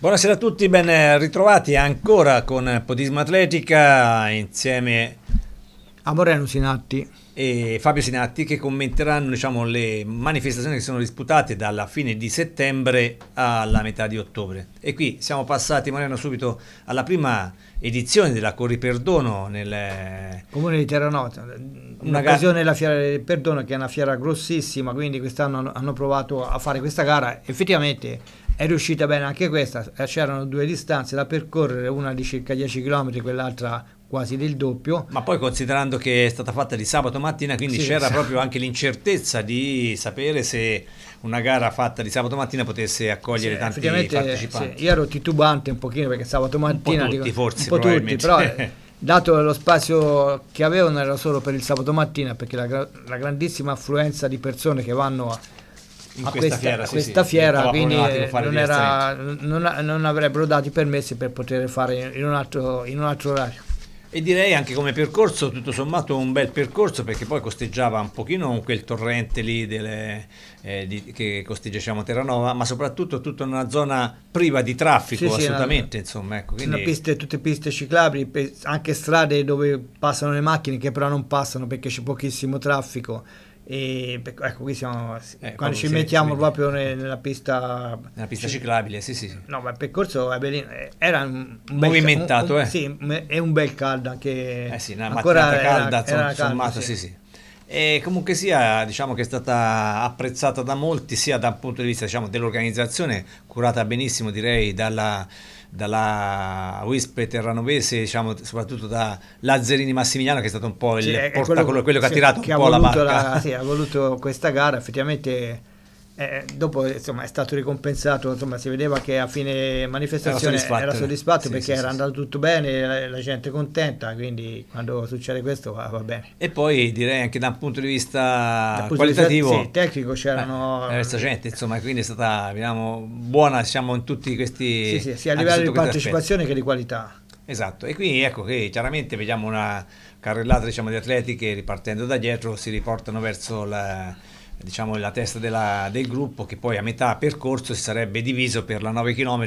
Buonasera a tutti, ben eh, ritrovati ancora con Podismo Atletica insieme a Moreno Sinatti e Fabio Sinatti che commenteranno diciamo, le manifestazioni che sono disputate dalla fine di settembre alla metà di ottobre. E qui siamo passati Moreno subito alla prima edizione della Corri Perdono nel eh, comune di Terranota, un'occasione della fiera del Perdono che è una fiera grossissima, quindi quest'anno hanno provato a fare questa gara, effettivamente è riuscita bene anche questa, eh, c'erano due distanze da percorrere, una di circa 10 km, quell'altra quasi del doppio. Ma poi considerando che è stata fatta di sabato mattina, quindi sì, c'era sì. proprio anche l'incertezza di sapere se una gara fatta di sabato mattina potesse accogliere sì, tanti partecipanti. io ero titubante un pochino perché sabato mattina... Un po' tutti dico, forse, un po tutti, però... Eh, dato lo spazio che avevano era solo per il sabato mattina perché la, la grandissima affluenza di persone che vanno a a questa, fiera, sì, questa sì, fiera quindi non, era, non, non, avrebbero dato i permessi per poter fare in un altro, in un altro orario. E direi anche come percorso, tutto sommato un bel percorso perché poi costeggiava un pochino quel torrente lì delle, eh, di, che costeggiamo diciamo, Terranova, ma soprattutto tutta una zona priva di traffico, sì, assolutamente. Sì, insomma, ecco, quindi... piste, tutte piste ciclabili, anche strade dove passano le macchine che però non passano perché c'è pochissimo traffico e, ecco, qui siamo, eh, quando ci mettiamo proprio nella pista, nella pista ciclabile, sì, sì. No, ma il percorso è Berlino eh, era un bel movimentato, un, un, eh. Sì, è un bel caldo anche. Eh sì, una ancora calda, era, era sommato, sì. sì, sì. E comunque sia, diciamo che è stata apprezzata da molti, sia dal punto di vista diciamo, dell'organizzazione, curata benissimo direi dalla, dalla Wisp terranovese, diciamo, soprattutto da Lazzarini Massimiliano, che è stato un po' il sì, portacolore, quello, quello, che ha tirato che un po' la barca. La, sì, ha voluto questa gara, effettivamente eh, dopo insomma, è stato ricompensato, insomma, si vedeva che a fine manifestazione era soddisfatto, era soddisfatto sì, perché sì, era andato tutto bene, la, la, gente contenta, quindi quando succede questo va, va, bene. E poi direi anche da un punto di vista punto qualitativo, di vista, sì, tecnico c'erano... Eh, gente, insomma, quindi è stata diciamo, buona diciamo, in tutti questi... Sì, sì, sia a livello di partecipazione che di qualità. Esatto, e quindi ecco che chiaramente vediamo una carrellata diciamo, di atleti che ripartendo da dietro si riportano verso la diciamo, la testa della, del gruppo che poi a metà percorso si sarebbe diviso per la 9 km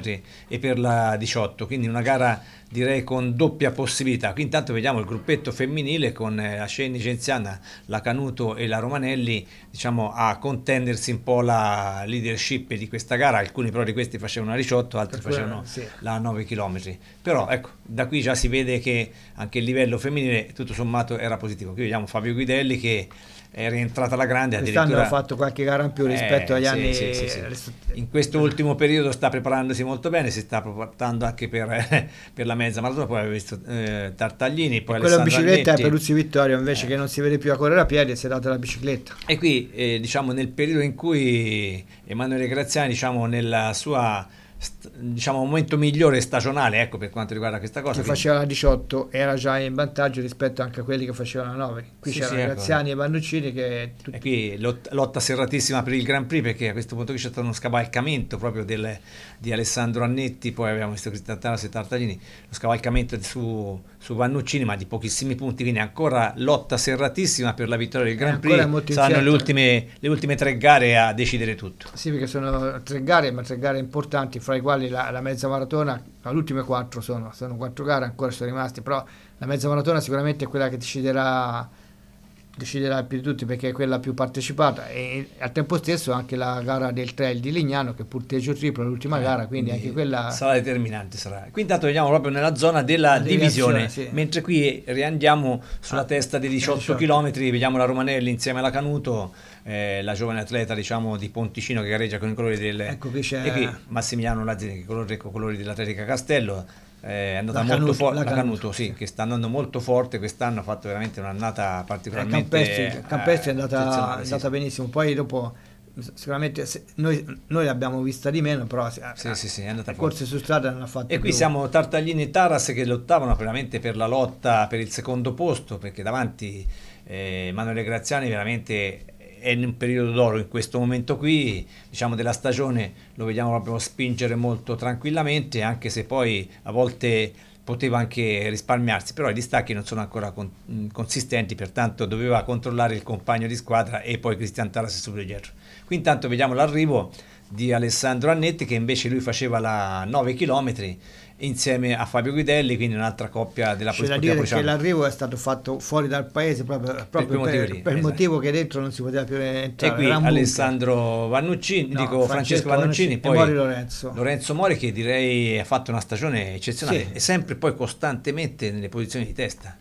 e per la 18, quindi una gara direi con doppia possibilità. Qui intanto vediamo il gruppetto femminile con eh, la Cenni Genziana, la Canuto e la Romanelli diciamo, a contendersi un po' la leadership di questa gara, alcuni però di questi facevano la 18, altri facevano sì. la 9 km. Però ecco, da qui già si vede che anche il livello femminile tutto sommato era positivo. Qui vediamo Fabio Guidelli che è rientrata la grande. Quest'anno ha fatto qualche gara in più rispetto eh, agli sì, anni. Sì, sì, sì. In questo ultimo periodo sta preparandosi molto bene, si sta portando anche per, per la mezza maratona, poi avevo visto eh, Tartaglini, poi e Quella bicicletta Agnetti. è Peruzzi Vittorio, invece eh. che non si vede più a correre a piedi, si è data la bicicletta. E qui, eh, diciamo, nel periodo in cui Emanuele Graziani, diciamo, nella sua diciamo momento migliore stagionale ecco per quanto riguarda questa cosa chi quindi... faceva la 18 era già in vantaggio rispetto anche a quelli che facevano la 9 qui sì, c'erano sì, ecco. Graziani e Banduccini che tutti... e qui lot- lotta serratissima per il Grand Prix perché a questo punto qui c'è stato uno scavalcamento proprio del, di Alessandro Annetti poi abbiamo visto Cristantanas e Tartaglini lo scavalcamento su, su Vannuccini ma di pochissimi punti quindi ancora lotta serratissima per la vittoria del Grand Prix saranno le ultime, le ultime tre gare a decidere tutto sì perché sono tre gare ma tre gare importanti fra i quali la, la mezza maratona, no, le ultime quattro sono, sono quattro gare, ancora sono rimaste, però la mezza maratona sicuramente è quella che deciderà deciderà più di tutti perché è quella più partecipata e al tempo stesso anche la gara del trail di Lignano che punteggio triplo l'ultima eh, gara quindi, quindi anche quella sarà determinante sarà. qui intanto vediamo proprio nella zona della divisione sì. mentre qui riandiamo sulla ah, testa dei 18, 18 km vediamo la Romanelli insieme alla Canuto eh, la giovane atleta diciamo, di Ponticino che gareggia con i colori del ecco qui c'è... Massimiliano Lazzini che colore, con ecco, i colori dell'Atletica Castello eh, è andata la molto forte la, la Canuto, Canuto sì, sì. che sta andando molto forte quest'anno ha fatto veramente un'annata particolarmente eh, Campesti, è andata, è andata benissimo poi dopo sicuramente se, noi, noi, l'abbiamo vista di meno però se, sì, eh, sì, sì, è andata corse su strada non ha fatto e qui siamo Tartaglini e Taras che lottavano veramente per la lotta per il secondo posto perché davanti eh, Manuele Graziani veramente è in un periodo d'oro in questo momento qui, diciamo della stagione, lo vediamo proprio spingere molto tranquillamente, anche se poi a volte poteva anche risparmiarsi, però i distacchi non sono ancora con, mm, consistenti, pertanto doveva controllare il compagno di squadra e poi Cristian Taras si subito dietro. Qui intanto vediamo l'arrivo di Alessandro Annetti che invece lui faceva la 9 km insieme a Fabio Guidelli, quindi un'altra coppia della C'è da dire che l'arrivo è stato fatto fuori dal paese proprio, proprio per, per, per, per, il motivo che dentro non si poteva più entrare. E qui Alessandro Vannuccini, no, dico Francesco, Francesco Vannuccini, poi Mori Lorenzo. Lorenzo Mori che direi ha fatto una stagione eccezionale sì. e sempre poi costantemente nelle posizioni di testa.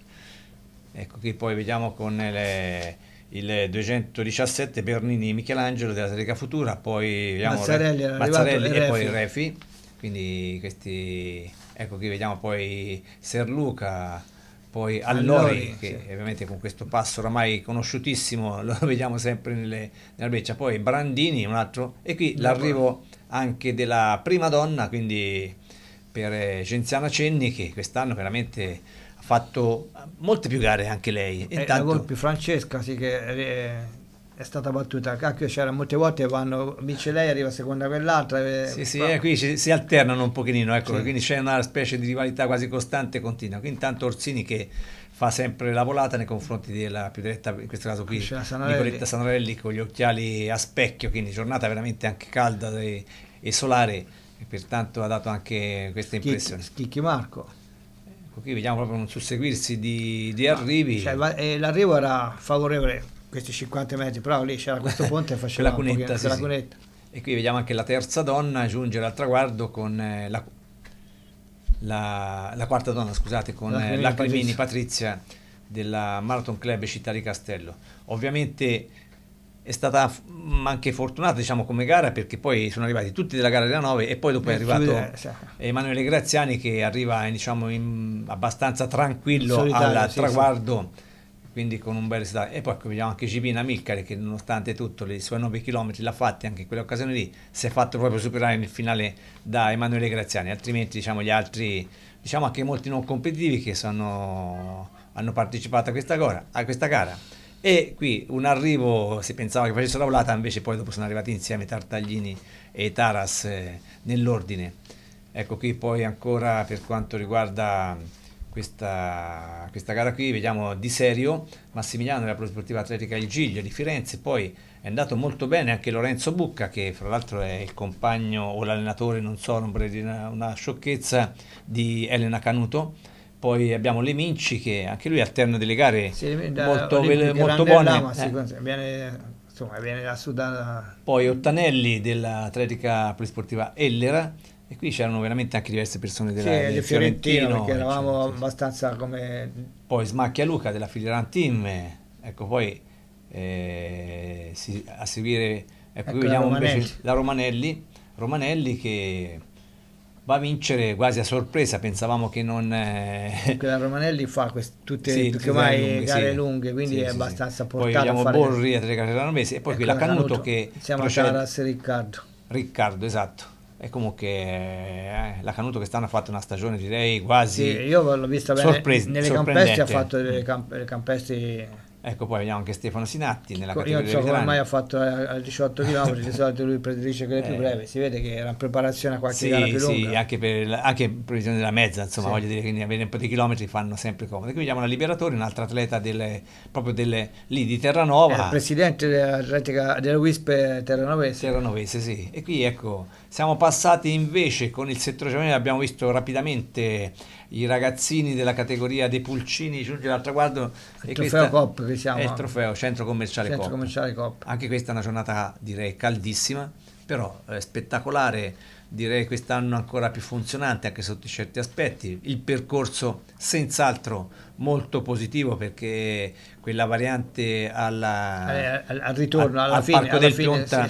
Ecco qui poi vediamo con le il 217 Bernini Michelangelo della Serie Futura, poi Mazzarelli, Re, Mazzarelli e Refi. poi Refi quindi questi, ecco qui vediamo poi Serluca, poi Allori, Allori che sì. ovviamente con questo passo oramai conosciutissimo lo vediamo sempre nelle, nella breccia poi Brandini un altro, e qui l'arrivo anche della prima donna, quindi per Genziana eh, Cenni che quest'anno veramente ha fatto molte più gare anche lei. Eh, Intanto, la Golpi Francesca sì che eh, è stata battuta. Cacchio, c'era molte volte vanno, vince lei, arriva seconda quell'altra. E... Eh, sì, sì, e eh, qui ci, si alternano un pochino, ecco, sì. quindi c'è una specie di rivalità quasi costante e continua. Quindi intanto Orsini che fa sempre la volata nei confronti della più diretta, in questo caso qui, Sanarelli. Nicoletta Sanorelli con gli occhiali a specchio, quindi giornata veramente anche calda e, e solare, e pertanto ha dato anche questa impressione. Chicchi Marco ecco, qui vediamo proprio un susseguirsi di, di arrivi. Cioè, eh, l'arrivo era favorevole questi 50 metri, però lì c'era questo ponte e faceva quella cunetta, sì, la cunetta. Sì. E qui vediamo anche la terza donna giungere al traguardo con eh, la, la, la, quarta donna, scusate, con la Lacrimini eh, Patrizia. Patrizia della Marathon Club Città di Castello. Ovviamente è stata mm, anche fortunata diciamo come gara perché poi sono arrivati tutti della gara della 9 e poi dopo è eh, arrivato Emanuele Graziani che arriva diciamo, in, abbastanza tranquillo Solitario, al sì, traguardo sì quindi con un bel risultato. E poi vediamo anche Gibina Milcare che nonostante tutto i suoi 9 km l'ha fatti anche in quell'occasione lì, si è fatto proprio superare nel finale da Emanuele Graziani, altrimenti diciamo gli altri, diciamo anche molti non competitivi che sono, hanno partecipato a questa, gora, a questa gara. E qui un arrivo, si pensava che facesse la volata, invece poi dopo sono arrivati insieme Tartaglini e Taras eh, nell'ordine. Ecco qui poi ancora per quanto riguarda questa, questa, gara qui, vediamo di serio Massimiliano della Pro Sportiva atletica Il Giglio di Firenze, poi è andato molto bene anche Lorenzo Bucca che fra l'altro è il compagno o l'allenatore, non so, non vorrei una, una sciocchezza di Elena Canuto, poi abbiamo Le Minci che anche lui alterna delle gare sì, molto, vele, molto buone. Eh. viene, insomma, viene da Sudan. Poi Ottanelli dell'atletica presportiva Ellera e qui c'erano veramente anche diverse persone della, sì, del Fiorentino, Fiorentino perché eravamo eccetera, abbastanza come... Poi Smacchia Luca della Filiran Team, ecco poi eh, si, a seguire, ecco, ecco vediamo invece la Romanelli, Romanelli che va a vincere quasi a sorpresa, pensavamo che non... Eh... La Romanelli fa queste, tutte, sì, tutte gare sì. lunghe, quindi sì, è abbastanza portato Poi abbiamo Borri, le... Atletico Cateranese e poi ecco, qui la Canuto, Canuto che... Siamo procede... a Taras e Riccardo. Riccardo, esatto e comunque eh, la Canuto quest'anno ha fatto una stagione direi quasi sì, io l'ho vista bene nelle campestri ha fatto delle, camp- delle Ecco, poi vediamo anche Stefano Sinatti nella ecco, categoria Io non so come ormai ha fatto eh, a 18 km, di solito lui predilige quelle più eh. brevi. si vede che era in preparazione a qualche sì, gara più lunga. Sì, anche per anche in previsione della mezza, insomma, sì. voglio dire che avere un po' di chilometri fanno sempre comodo. Qui vediamo la Liberatore, un'altra atleta delle, proprio delle, lì di Terranova. Il eh, presidente dell'Atletica della WISP Terranovese. Terranovese, sì. E qui ecco, siamo passati invece con il settore giovanile, abbiamo visto rapidamente i ragazzini della categoria dei pulcini giungere al traguardo. Il trofeo COP che siamo. È il trofeo Centro Commerciale Cop. Commerciale Cop. Anche questa è una giornata direi caldissima, però eh, spettacolare direi quest'anno ancora più funzionante anche sotto certi aspetti. Il percorso senz'altro molto positivo perché quella variante alla, eh, al, al, ritorno, al, alla fine, Parco del Pionta,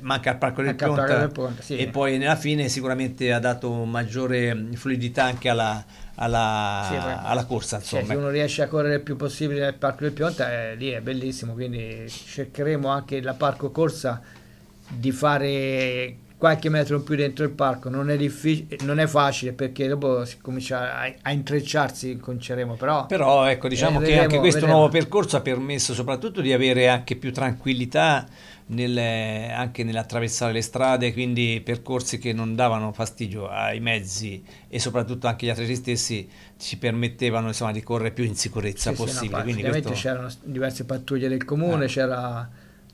manca al Parco del Pionta, Ponte, sì. e poi nella fine sicuramente ha dato maggiore mm, fluidità anche alla, alla, sì, alla, corsa. Insomma. Cioè, se uno riesce a correre il più possibile nel Parco del Pionta, eh, lì è bellissimo. Quindi cercheremo anche la parco corsa di fare qualche metro in più dentro il parco non è, difficile, non è facile perché dopo si comincia a, a intrecciarsi cominceremo però però ecco diciamo eh, vedremo, che anche questo vedremo. nuovo percorso ha permesso soprattutto di avere anche più tranquillità nel, anche nell'attraversare le strade, quindi percorsi che non davano fastidio ai mezzi e soprattutto anche gli atleti stessi ci permettevano insomma, di correre più in sicurezza sì, possibile. Sì, no, praticamente questo... c'erano diverse pattuglie del comune, eh. c'era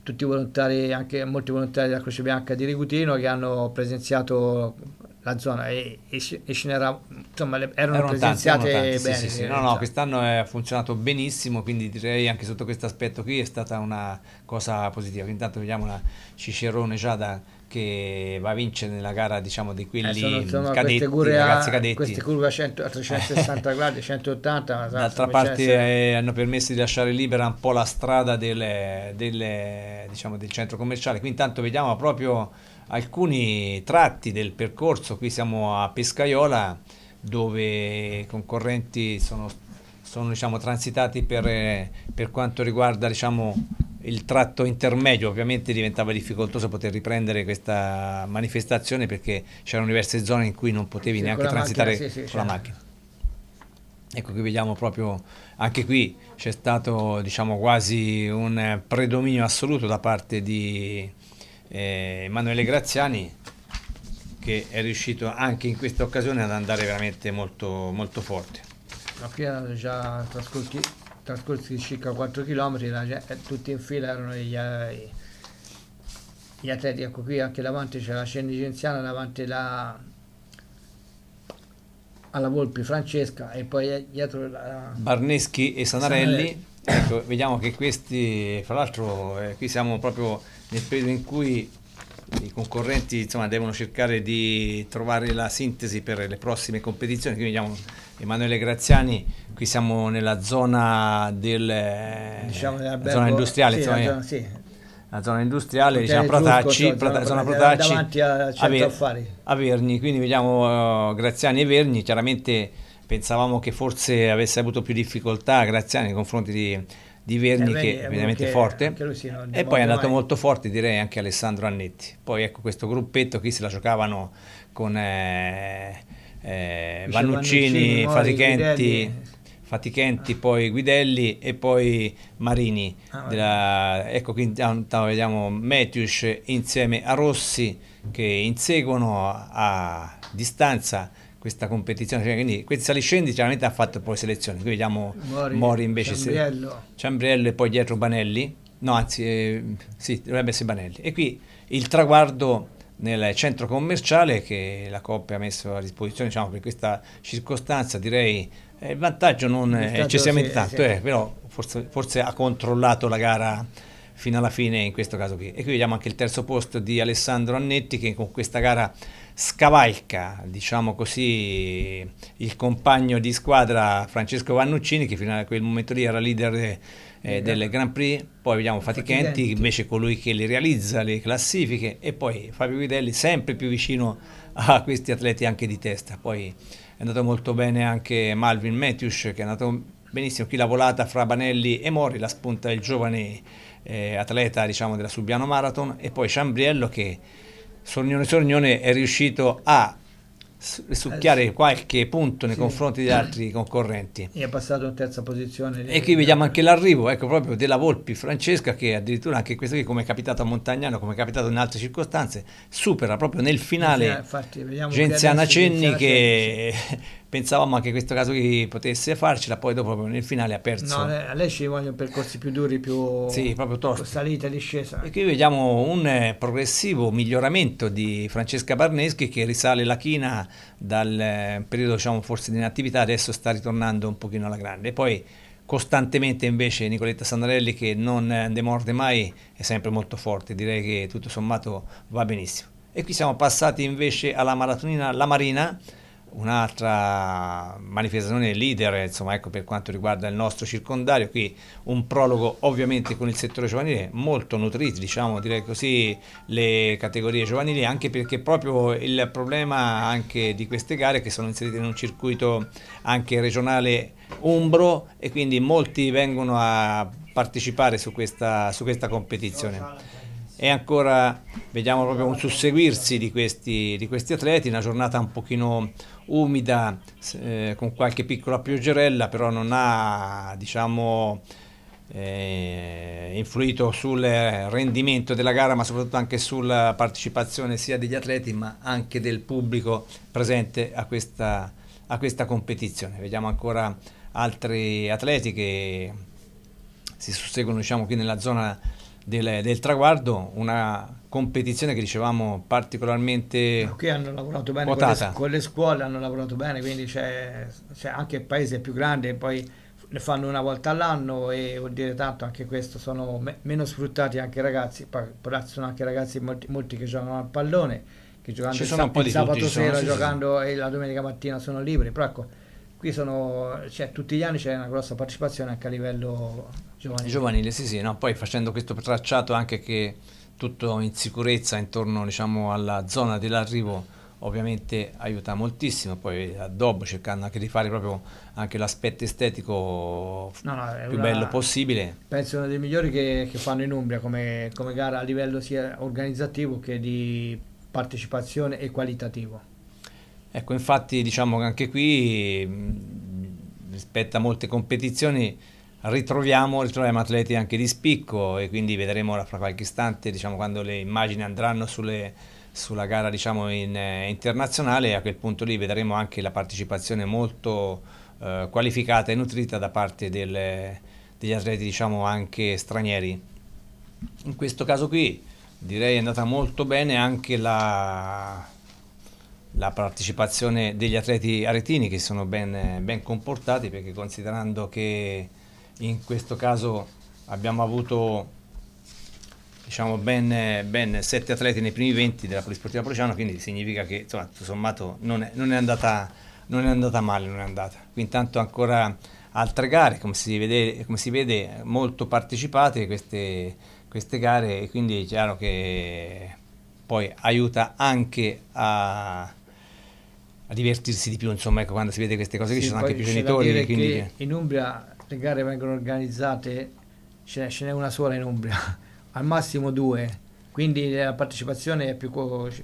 tutti i volontari, anche molti volontari della Croce Bianca di Rigutino che hanno presenziato la zona e, e, e era, insomma, le, erano, erano presenziate tanti, erano tanti, bene. Sì, sì, sì. No, no, cioè. quest'anno ha funzionato benissimo, quindi direi anche sotto questo aspetto qui è stata una cosa positiva. Intanto vediamo la Cicerone già da che va a vincere nella gara diciamo di quelli eh, sono, insomma, cadetti, queste ragazzi a, cadetti queste curve a, 100, a 360 gradi 180 d'altra parte eh, hanno permesso di lasciare libera un po' la strada delle, delle, diciamo, del centro commerciale qui intanto vediamo proprio alcuni tratti del percorso qui siamo a Pescaiola dove i concorrenti sono, sono diciamo, transitati per, eh, per quanto riguarda diciamo, il tratto intermedio ovviamente diventava difficoltoso poter riprendere questa manifestazione perché c'erano diverse zone in cui non potevi sì, neanche transitare sì, sì, con la certo. macchina. Ecco qui vediamo proprio, anche qui c'è stato diciamo quasi un predominio assoluto da parte di eh, Emanuele Graziani che è riuscito anche in questa occasione ad andare veramente molto, molto forte. La già trascorsi trascorsi circa 4 km, la, eh, tutti in fila erano gli, eh, gli atleti. Ecco qui anche davanti c'è la Cendicenziana, davanti la, alla Volpi Francesca e poi eh, dietro la, Barneschi e Sanarelli. Sanarelli. Ecco, vediamo che questi, fra l'altro, eh, qui siamo proprio nel periodo in cui i concorrenti insomma, devono cercare di trovare la sintesi per le prossime competizioni. Quindi vediamo Emanuele Graziani, qui siamo nella zona, del, eh, diciamo zona industriale, sì, insomma, la zona, sì. la zona industriale, diciamo Pratacci, Turco, Prata, zona Pratacci, davanti a Centro Affari. A Verni, quindi vediamo uh, Graziani e Verni, chiaramente pensavamo che forse avesse avuto più difficoltà Graziani nei confronti di, di Verni eh, che è veramente che, forte sì, e poi è andato mai. molto forte direi anche Alessandro Annetti poi ecco questo gruppetto qui se la giocavano con eh, eh, Vannuccini, Vannuccini Fatichenti, Fatichenti, poi Guidelli e poi Marini. Ah, della, ecco, quindi vediamo Matthews insieme a Rossi che inseguono a distanza questa competizione, cioè, quindi questi saliscendi chiaramente ha fatto poi selezioni, qui vediamo Mori, Mori invece Ciambriello. Ciambriello e poi dietro Banelli, no anzi eh, sì, dovrebbe essere Banelli. E qui il traguardo nel centro commerciale che la coppia ha messo a disposizione diciamo, per questa circostanza direi eh, il vantaggio non è eccessivamente sì, tanto sì. Eh, però forse, forse, ha controllato la gara fino alla fine in questo caso qui e qui vediamo anche il terzo posto di Alessandro Annetti che con questa gara scavalca diciamo così il compagno di squadra Francesco Vannuccini che fino a quel momento lì era leader eh, del Grand Prix, poi vediamo Fatichenti, invece colui che le realizza le classifiche e poi Fabio Guidelli sempre più vicino a questi atleti anche di testa. Poi è andato molto bene anche Malvin Matthews che è andato benissimo, chi la volata fra Banelli e Mori, la spunta del giovane eh, atleta diciamo, della Subiano Marathon e poi Ciambriello che sognone Sornione è riuscito a succhiare eh sì. qualche punto nei sì. confronti degli altri concorrenti e è passato in terza posizione e qui vediamo anche l'arrivo ecco proprio della Volpi Francesca che addirittura anche questa qui come è capitato a Montagnano come è capitato in altre circostanze supera proprio nel finale Genziana Cenni che pensavamo anche in questo caso che potesse farcela, poi dopo nel finale ha perso. No, eh, a lei ci vogliono percorsi più duri, più sì, proprio torti. salita e discesa. E qui vediamo un eh, progressivo miglioramento di Francesca Barneschi che risale la china dal eh, periodo diciamo, forse di inattività, adesso sta ritornando un pochino alla grande. E poi costantemente invece Nicoletta Sandarelli che non demorde mai è sempre molto forte, direi che tutto sommato va benissimo. E qui siamo passati invece alla maratonina La Marina un'altra manifestazione leader insomma, ecco, per quanto riguarda il nostro circondario, qui un prologo ovviamente con il settore giovanile molto nutrito, diciamo direi così, le categorie giovanili, anche perché proprio il problema anche di queste gare che sono inserite in un circuito anche regionale umbro e quindi molti vengono a partecipare su questa, su questa competizione e ancora vediamo proprio un susseguirsi di questi, di questi atleti, una giornata un pochino umida eh, con qualche piccola pioggerella, però non ha diciamo, eh, influito sul rendimento della gara, ma soprattutto anche sulla partecipazione sia degli atleti, ma anche del pubblico presente a questa, a questa competizione. Vediamo ancora altri atleti che si susseguono diciamo, qui nella zona del, del, traguardo, una competizione che dicevamo particolarmente no, qui hanno lavorato bene con le, con le, scuole hanno lavorato bene quindi c'è, c'è anche il paese più grande poi le fanno una volta all'anno e vuol dire tanto anche questo sono me- meno sfruttati anche i ragazzi poi sono anche ragazzi molti, molti che giocano al pallone che giocano ci il, sab- il sabato tutti, sera sono, giocando sì, sì. e la domenica mattina sono liberi però ecco qui sono cioè, tutti gli anni c'è una grossa partecipazione anche a livello giovanile. Giovanile, sì, sì, no? poi facendo questo tracciato anche che tutto in sicurezza intorno diciamo, alla zona dell'arrivo ovviamente aiuta moltissimo, poi addobbo cercando anche di fare proprio anche l'aspetto estetico no, no, più una, bello possibile. Penso uno dei migliori che, che fanno in Umbria come, come, gara a livello sia organizzativo che di partecipazione e qualitativo. Ecco, infatti diciamo che anche qui rispetto a molte competizioni ritroviamo, ritroviamo atleti anche di spicco e quindi vedremo fra qualche istante diciamo, quando le immagini andranno sulle, sulla gara diciamo, in, eh, internazionale a quel punto lì vedremo anche la partecipazione molto eh, qualificata e nutrita da parte delle, degli atleti diciamo, anche stranieri. In questo caso qui direi è andata molto bene anche la, la partecipazione degli atleti aretini che sono ben, ben comportati perché considerando che in questo caso abbiamo avuto diciamo, ben, ben 7 atleti nei primi 20 della Polisportiva Prociano, quindi significa che insomma, tutto sommato non è, non è, andata, non è andata male, non è andata. Quindi tanto ancora altre gare, come si vede, come si vede molto partecipate queste, queste gare e quindi è chiaro che poi aiuta anche a a divertirsi di più, insomma, ecco, quando si vede queste cose che ci sono anche più genitori. Che in Umbria le gare vengono organizzate, ce n'è, una sola in Umbria, al massimo due. Quindi la partecipazione è più...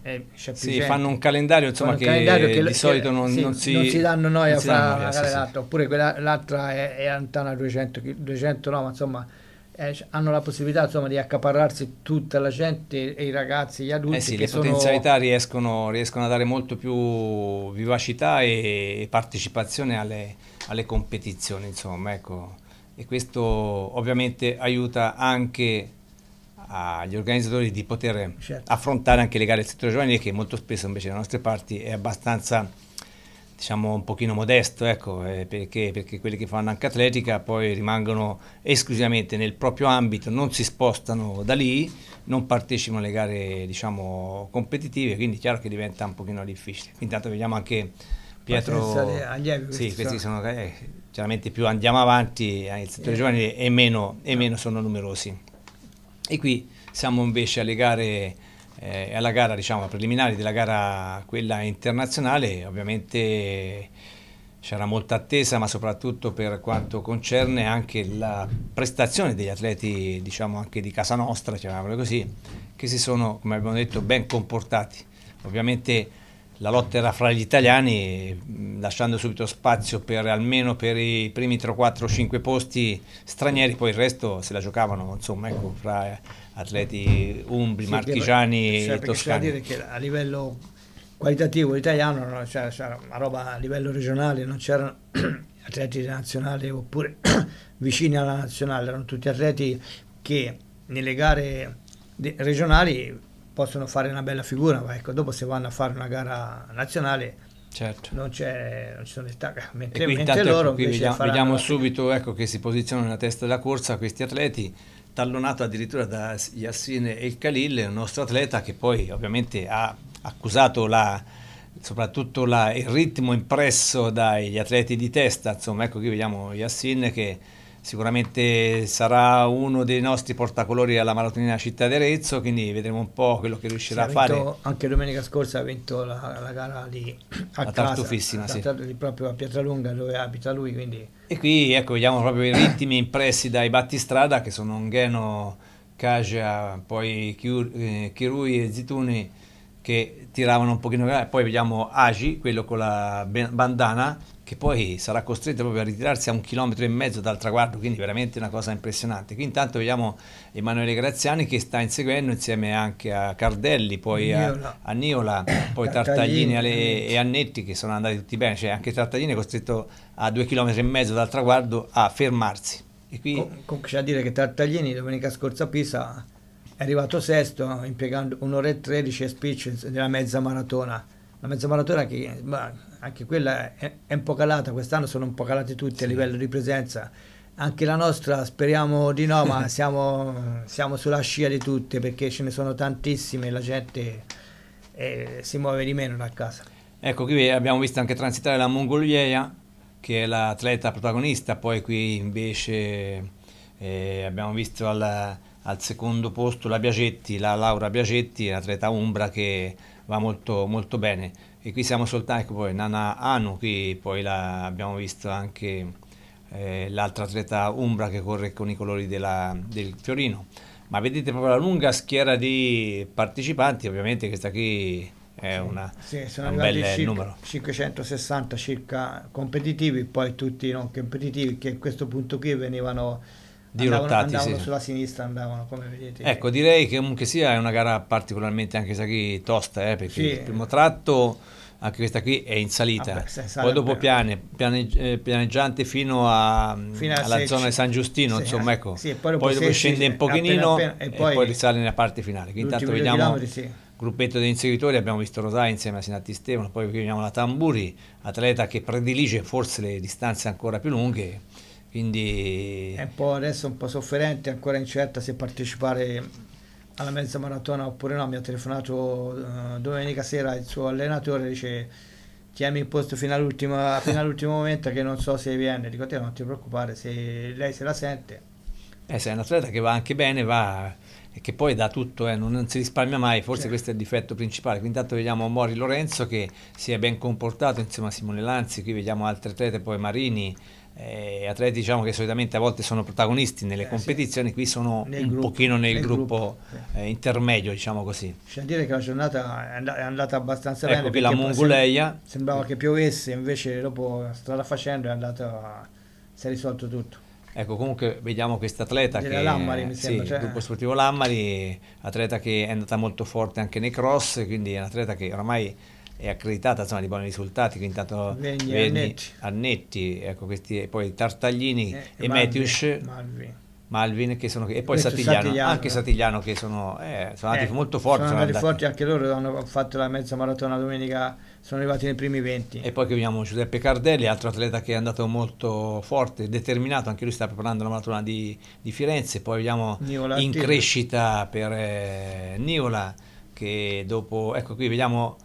È, c'è sì, fanno un calendario, insomma, un che, calendario che, di che solito non, sì, non, si, non, si, danno noia fra una gara e l'altra, oppure quella, l'altra è, è lontana 200, 200 no, ma insomma eh, hanno la possibilità insomma, di accaparrarsi tutta la gente e i ragazzi, gli adulti. Eh sì, le sono... potenzialità riescono, riescono, a dare molto più vivacità e, e partecipazione alle, alle competizioni, insomma, ecco. E questo ovviamente aiuta anche agli organizzatori di poter certo. affrontare anche le gare del settore giovanile che molto spesso invece dalle nostre parti è abbastanza diciamo un pochino modesto, ecco, eh, perché, perché, quelli che fanno anche atletica poi rimangono esclusivamente nel proprio ambito, non si spostano da lì, non partecipano alle gare diciamo, competitive, quindi è chiaro che diventa un pochino difficile. Intanto vediamo anche Pietro, allievi, questi sì, questi sono, eh, chiaramente più andiamo avanti eh, il settore eh. giovanile e meno, e meno sono numerosi. E qui siamo invece alle gare eh, alla gara, diciamo, preliminare della gara quella internazionale, ovviamente c'era molta attesa, ma soprattutto per quanto concerne anche la prestazione degli atleti, diciamo anche di casa nostra, chiamiamolo così, che si sono, come abbiamo detto, ben comportati. Ovviamente la lotta era fra gli italiani, lasciando subito spazio per almeno per i primi 3, 4, 5 posti stranieri, poi il resto se la giocavano, insomma, ecco, fra atleti umbri, sì, marchigiani cioè, toscani. C'è dire che a livello qualitativo italiano, no, c'era, c'era una roba a livello regionale, non c'erano atleti nazionali oppure vicini alla nazionale, erano tutti atleti che nelle gare regionali possono fare una bella figura, ma ecco, dopo se vanno a fare una gara nazionale Certo. Non, non, ci sono le tag, mentre, mentre ecco, loro... Ecco, qui vediamo, vediamo, subito ecco, che si posizionano nella testa della corsa questi atleti tallonato addirittura da Yassine El Khalil, il nostro atleta che poi ovviamente ha accusato la, soprattutto la, il ritmo impresso dagli atleti di testa, insomma ecco qui vediamo Yassine che sicuramente sarà uno dei nostri portacolori alla maratonina città di Arezzo, quindi vedremo un po' quello che riuscirà sì, a fare. Anche domenica scorsa ha vinto la, la gara lì a la casa, Tartufissima, sì. proprio a Pietralunga dove abita lui. Quindi. E qui ecco, vediamo proprio i ritmi impressi dai battistrada che sono Ungheno, Cagia, poi Chirui eh, e Zituni che tiravano un pochino, poi vediamo Agi, quello con la bandana, che poi sarà costretto proprio a ritirarsi a un chilometro e mezzo dal traguardo, quindi veramente una cosa impressionante. Qui intanto vediamo Emanuele Graziani che sta inseguendo insieme anche a Cardelli, poi Niola. A, a, Niola, poi Tartaglini alle, e Annetti che sono andati tutti bene, cioè anche Tartaglini è costretto a due chilometri e mezzo dal traguardo a fermarsi. E qui... Com- comunque c'è da dire che Tartaglini domenica scorsa a Pisa è arrivato sesto impiegando un'ora e tredici a speech nella mezza maratona. La mezza maratona che anche quella è, è un po' calata, quest'anno sono un po' calati tutti sì. a livello di presenza. Anche la nostra speriamo di no, ma siamo, siamo sulla scia di tutte perché ce ne sono tantissime e la gente eh, si muove di meno da casa. Ecco, qui abbiamo visto anche transitare la Mongolia, che è l'atleta protagonista, poi qui invece eh, abbiamo visto alla, al secondo posto la Piacetti, la Laura Piacetti, l'atleta Umbra che va molto, molto bene. E qui siamo soltanto ecco, poi Nana Anu, qui poi la, abbiamo visto anche eh, l'altra atleta Umbra che corre con i colori della, del Fiorino. Ma vedete proprio la lunga schiera di partecipanti, ovviamente questa qui è una, sì, sono un bel circa, numero. 560 circa competitivi, poi tutti non competitivi che a questo punto qui venivano dirottati andavano, andavano sì. sulla sinistra andavano come vedete ecco direi che comunque sia una gara particolarmente anche se qui tosta eh, perché sì. il primo tratto anche questa qui è in salita ah, beh, poi dopo piane, piane, eh, pianeggiante fino, a, fino alla secci. zona di San Giustino sì, insomma eh, ecco sì, poi dopo, poi dopo scende un pochinino appena, appena, e, poi, e, poi, risale nella parte finale quindi intanto vediamo gruppetto di inseguitori, abbiamo visto Rosai insieme a Sinatti Stefano, poi vediamo la Tamburi, atleta che predilige forse le distanze ancora più lunghe quindi... È un po' adesso un po' sofferente, ancora incerta se partecipare alla mezza maratona oppure no. Mi ha telefonato uh, domenica sera il suo allenatore, dice chiami il posto fino all'ultimo, fino all'ultimo momento che non so se viene. Dico te non ti preoccupare, se lei se la sente. Eh, è un atleta che va anche bene, va e che poi dà tutto, eh, non, non, si risparmia mai, forse certo. questo è il difetto principale. Quindi intanto vediamo Mori Lorenzo che si è ben comportato insieme a Simone Lanzi, qui vediamo altri atlete, poi Marini, eh, atleti diciamo che solitamente a volte sono protagonisti nelle eh, competizioni, sì. qui sono nel un gruppo, pochino nel, nel gruppo, gruppo eh, intermedio, diciamo così. C'è da dire che la giornata è, and- è andata abbastanza ecco bene. Qui la Mongoleia. Sembrava che piovesse, invece dopo strada facendo è andata, si è risolto tutto. Ecco, comunque vediamo questa atleta che Lammari, mi sembra, sì, cioè... gruppo sportivo Lammari, atleta che è andata molto forte anche nei cross, quindi è un atleta che oramai è accreditata insomma, di buoni risultati, quindi intanto Annetti. Annetti, ecco questi, poi Tartaglini eh, e Metius. Malvin. Malvin che sono, e poi Satigliano, Satigliano, anche Satigliano che sono, eh, sono andati eh, molto forti. Sono, sono andati forti anche loro, hanno fatto la mezza maratona domenica, sono arrivati nei primi 20. E poi che vediamo Giuseppe Cardelli, altro atleta che è andato molto forte, determinato, anche lui sta preparando la maratona di, di Firenze, poi vediamo Nivola in attiva. crescita per eh, Nivola che dopo, ecco qui vediamo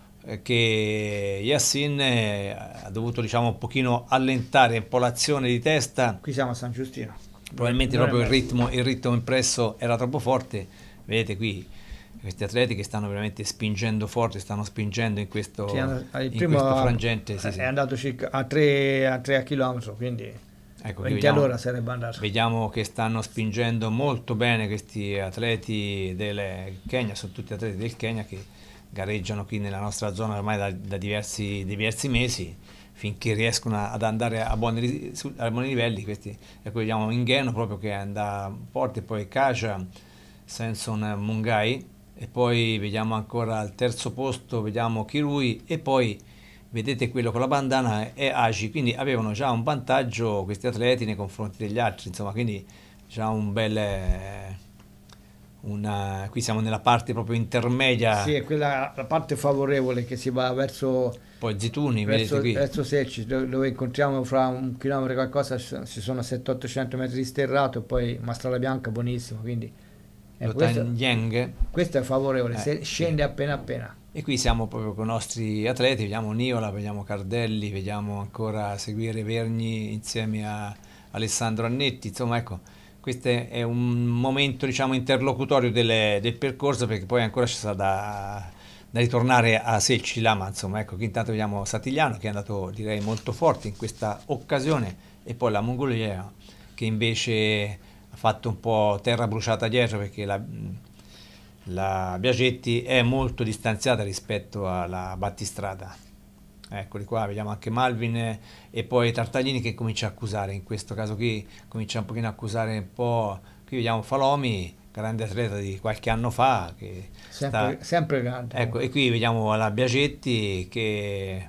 che Yassin eh, ha dovuto diciamo un pochino allentare un po' l'azione di testa. Qui siamo a San Giustino. Probabilmente non proprio il ritmo, il ritmo impresso era troppo forte. Vedete qui questi atleti che stanno veramente spingendo forte, stanno spingendo in questo, sì, in questo frangente. È, sì, sì. è andato circa a 3 a, a chilometro, quindi ecco, 20 vediamo, all'ora sarebbe andato. Vediamo che stanno spingendo molto bene questi atleti del Kenya, sono tutti atleti del Kenya che gareggiano qui nella nostra zona ormai da, da diversi, diversi, mesi, finché riescono ad andare a buoni, a buoni livelli, questi, ecco vediamo Ingheno proprio che andrà forte, poi Kasia, Senson Mungai, e poi vediamo ancora al terzo posto, vediamo Kirui, e poi vedete quello con la bandana è Agi, quindi avevano già un vantaggio questi atleti nei confronti degli altri, insomma, quindi già un bel... Eh, una, qui siamo nella parte proprio intermedia. Sì, è quella la parte favorevole che si va verso... Poi Zituni, verso, vedete qui. Verso Secci, dove, dove, incontriamo fra un chilometro e qualcosa, ci sono 700-800 metri di sterrato e poi Mastrada Bianca buonissimo, quindi... Eh, Lo questo, Yang. questo è favorevole, eh, se scende sì. appena appena. E qui siamo proprio con i nostri atleti, vediamo Niola, vediamo Cardelli, vediamo ancora seguire Vergni insieme a Alessandro Annetti, insomma ecco questo è un momento diciamo, interlocutorio delle, del percorso perché poi ancora ci sarà da, da ritornare a Selci Lama insomma ecco, intanto vediamo Satigliano che è andato direi molto forte in questa occasione e poi la Mongolia che invece ha fatto un po' terra bruciata dietro perché la, la Biagetti è molto distanziata rispetto alla battistrada. Eccoli qua, vediamo anche Malvin e poi Tartaglini che comincia a accusare, in questo caso qui comincia un pochino a accusare un po', qui vediamo Falomi, grande atleta di qualche anno fa, che sempre, sta... sempre grande. Ecco, e qui vediamo la Biagetti che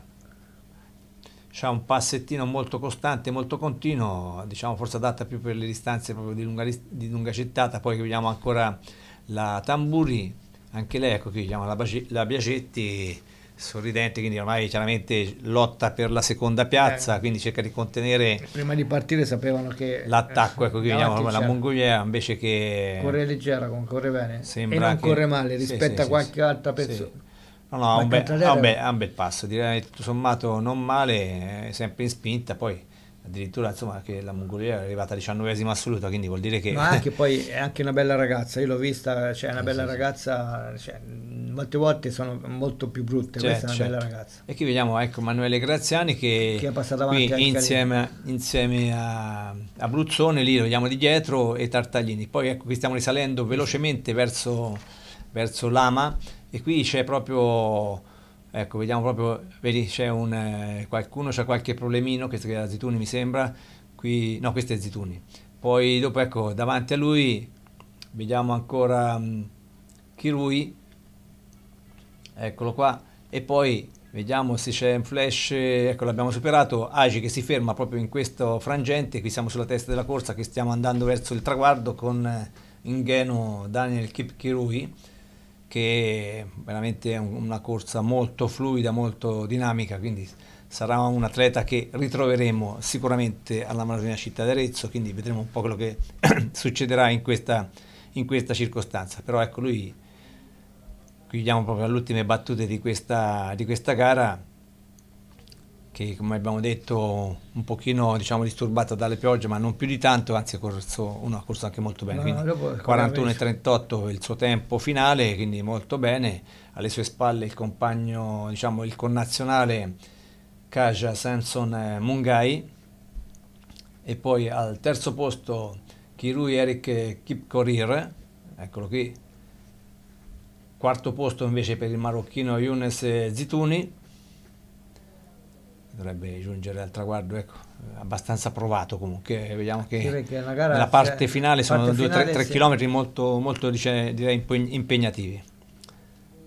ha un passettino molto costante, molto continuo, diciamo forse adatta più per le distanze proprio di lunga, di lunga cittata, poi vediamo ancora la Tamburi, anche lei, ecco qui vediamo la, la Biagetti sorridente, quindi ormai chiaramente lotta per la seconda piazza, eh. quindi cerca di contenere... Prima di partire sapevano che... Eh, l'attacco, ecco, che vediamo la Mongolia invece che... Corre leggera, corre bene. Sembra e non che... corre male rispetto sì, sì, a qualche sì, altra persona. No, no, un bel, un, un bel, passo, direi tutto sommato non male, eh, sempre in spinta, poi addirittura insomma che la Mongolia è arrivata diciannovesima assoluta, quindi vuol dire che... Ma anche poi è anche una bella ragazza, io l'ho vista, cioè è una eh, bella ragazza, cioè, molte volte sono molto più brutte. Certo, cioè, Questa è una certo. bella ragazza. E qui vediamo ecco, Manuele Graziani che, che è passato avanti qui, insieme, insieme, a, a Bruzzone, lì lo vediamo di dietro, e Tartaglini. Poi ecco, qui stiamo risalendo velocemente verso, verso Lama e qui c'è proprio... Ecco, vediamo proprio, vedi, c'è un, eh, qualcuno ha qualche problemino, questo è Zituni mi sembra, qui, no, questo è Zituni. Poi dopo, ecco, davanti a lui vediamo ancora um, Kirui eccolo qua, e poi vediamo se c'è un flash, ecco l'abbiamo superato, Agi che si ferma proprio in questo frangente, qui siamo sulla testa della corsa che stiamo andando verso il traguardo con eh, Ingheno Daniel Kipkirui che veramente è una corsa molto fluida, molto dinamica, quindi sarà un atleta che ritroveremo sicuramente alla Maratona Città d'Arezzo, quindi vedremo un po' quello che succederà in questa, in questa circostanza, però ecco lui chiudiamo proprio alle ultime battute di questa, di questa gara che come abbiamo detto un pochino diciamo, disturbata dalle piogge ma non più di tanto anzi ha corso, uno ha corso anche molto bene no, no, 41 e 38 il suo tempo finale quindi molto bene alle sue spalle il compagno diciamo il connazionale Kaja Samson Mungai e poi al terzo posto Kirui Eric Kipkorir eccolo qui quarto posto invece per il marocchino Younes Zituni dovrebbe giungere al traguardo ecco, abbastanza provato comunque vediamo che, che nella parte finale sono parte due o tre, tre sì. chilometri molto, molto dice, direi impegnativi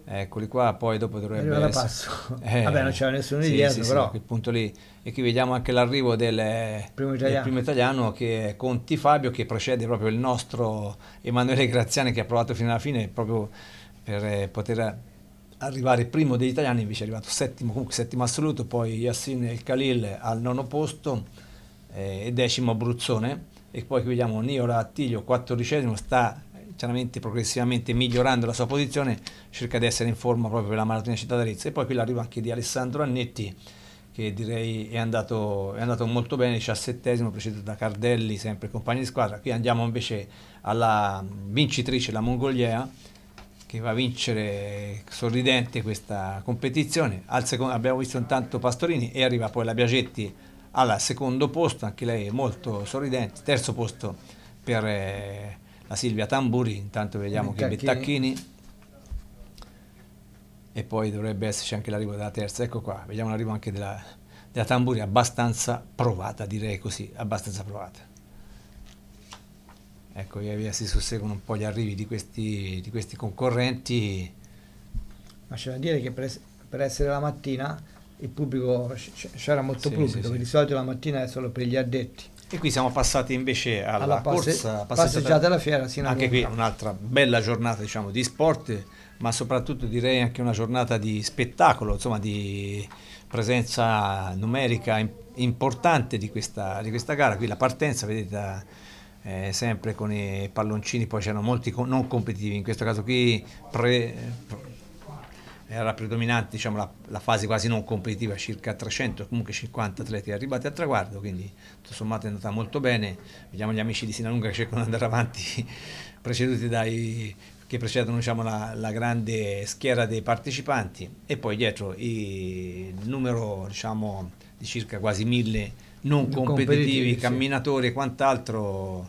eccoli qua poi dopo dovrebbe arriva passo eh, vabbè non c'era nessuno sì, di dietro sì, però sì, punto lì e qui vediamo anche l'arrivo del primo, del primo italiano che è Conti Fabio che precede proprio il nostro Emanuele Graziani che ha provato fino alla fine proprio per eh, poter arrivare primo degli italiani, invece è arrivato settimo, comunque settimo assoluto, poi Yassin El Khalil al nono posto eh, e decimo Abruzzone e poi qui vediamo Niora Attilio quattordicesimo, sta chiaramente progressivamente migliorando la sua posizione, cerca di essere in forma proprio per la maratona città d'Arezzo e poi qui l'arrivo anche di Alessandro Annetti che direi è andato, è andato molto bene, diciassettesimo preceduto da Cardelli, sempre compagno di squadra, qui andiamo invece alla vincitrice, la Mongolia che va a vincere sorridente questa competizione. Secondo, abbiamo visto intanto Pastorini e arriva poi la Biagetti al secondo posto, anche lei molto sorridente. Terzo posto per eh, la Silvia Tamburi, intanto vediamo che Bettacchini e poi dovrebbe esserci anche l'arrivo della terza, ecco qua, vediamo l'arrivo anche della, della tamburi abbastanza provata, direi così, abbastanza provata ecco, via via si susseguono un po' gli arrivi di questi, di questi concorrenti. Ma c'è da dire che per, es- per essere la mattina il pubblico c- c'era molto sì, pubblico, sì, sì. di solito la mattina è solo per gli addetti. E qui siamo passati invece alla, alla passe- corsa, passeggiata alla fiera. Sino anche qui un'altra bella giornata diciamo, di sport, ma soprattutto direi anche una giornata di spettacolo, insomma di presenza numerica importante di questa, di questa gara. Qui la partenza, vedete, eh, sempre con i palloncini, poi c'erano molti co non competitivi, in questo caso qui pre, pre, era predominante diciamo, la, la, fase quasi non competitiva, circa 300, comunque 50 atleti arrivati al traguardo, quindi tutto sommato è andata molto bene, vediamo gli amici di Sinalunga che cercano di andare avanti, preceduti dai che precedono diciamo, la, la, grande schiera dei partecipanti e poi dietro il numero diciamo, di circa quasi mille non competitivi, competitivi camminatori e sì. quant'altro